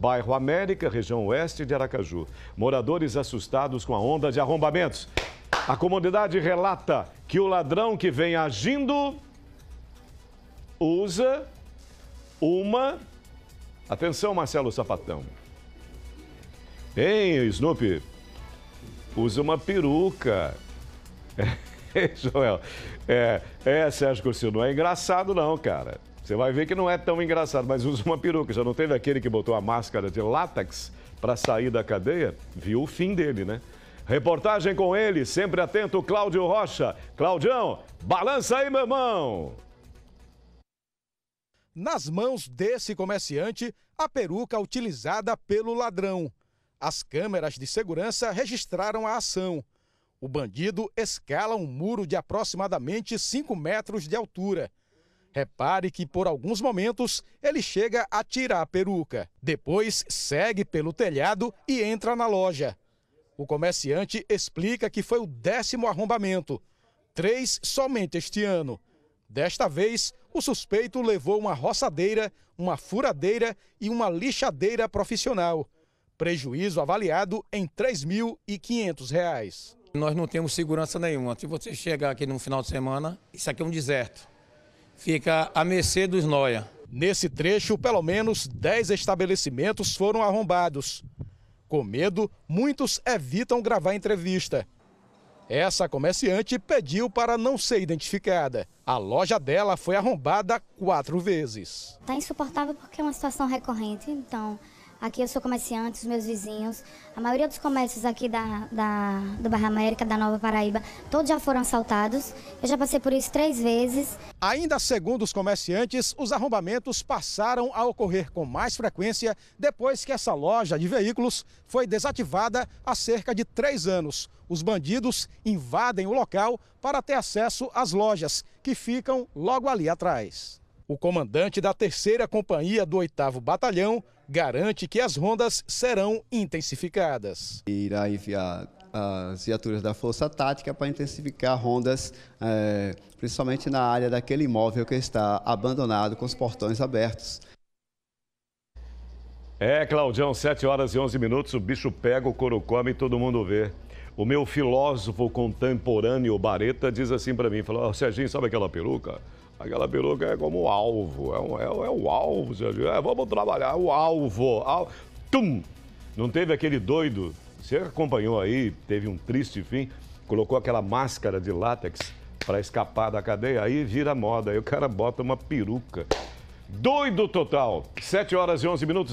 bairro América, região oeste de Aracaju. Moradores assustados com a onda de arrombamentos. A comunidade relata que o ladrão que vem agindo usa uma. Atenção, Marcelo Sapatão. Hein, Snoopy? Usa uma peruca. Joel, é, é, Sérgio Curcio, não é engraçado não, cara. Você vai ver que não é tão engraçado, mas usa uma peruca. Já não teve aquele que botou a máscara de látex para sair da cadeia? Viu o fim dele, né? Reportagem com ele, sempre atento, Cláudio Rocha. Claudião, balança aí, meu irmão! Nas mãos desse comerciante, a peruca utilizada pelo ladrão. As câmeras de segurança registraram a ação. O bandido escala um muro de aproximadamente 5 metros de altura Repare que por alguns momentos ele chega a tirar a peruca. Depois segue pelo telhado e entra na loja. O comerciante explica que foi o décimo arrombamento, três somente este ano. Desta vez, o suspeito levou uma roçadeira, uma furadeira e uma lixadeira profissional. Prejuízo avaliado em R$ 3.500. Nós não temos segurança nenhuma. Se você chegar aqui no final de semana, isso aqui é um deserto fica à mercê dos noia. Nesse trecho, pelo menos 10 estabelecimentos foram arrombados. Com medo, muitos evitam gravar entrevista. Essa comerciante pediu para não ser identificada. A loja dela foi arrombada quatro vezes. Está insuportável porque é uma situação recorrente, então Aqui eu sou comerciante, os meus vizinhos. A maioria dos comércios aqui da, da, do Barra América, da Nova Paraíba, todos já foram assaltados. Eu já passei por isso três vezes. Ainda segundo os comerciantes, os arrombamentos passaram a ocorrer com mais frequência depois que essa loja de veículos foi desativada há cerca de três anos. Os bandidos invadem o local para ter acesso às lojas, que ficam logo ali atrás. O comandante da terceira companhia do 8 Batalhão garante que as rondas serão intensificadas. Irá enviar as viaturas da Força Tática para intensificar rondas, é, principalmente na área daquele imóvel que está abandonado com os portões abertos. É, Claudião, 7 horas e 11 minutos, o bicho pega, o couro come e todo mundo vê. O meu filósofo contemporâneo, Bareta, diz assim para mim, falou, oh, Serginho, sabe aquela peruca? Aquela peruca é como o alvo, é, é, é o alvo, Serginho, é, vamos trabalhar, o alvo, al... tum! Não teve aquele doido, você acompanhou aí, teve um triste fim, colocou aquela máscara de látex para escapar da cadeia, aí vira moda, aí o cara bota uma peruca. Doido total. 7 horas e 11 minutos.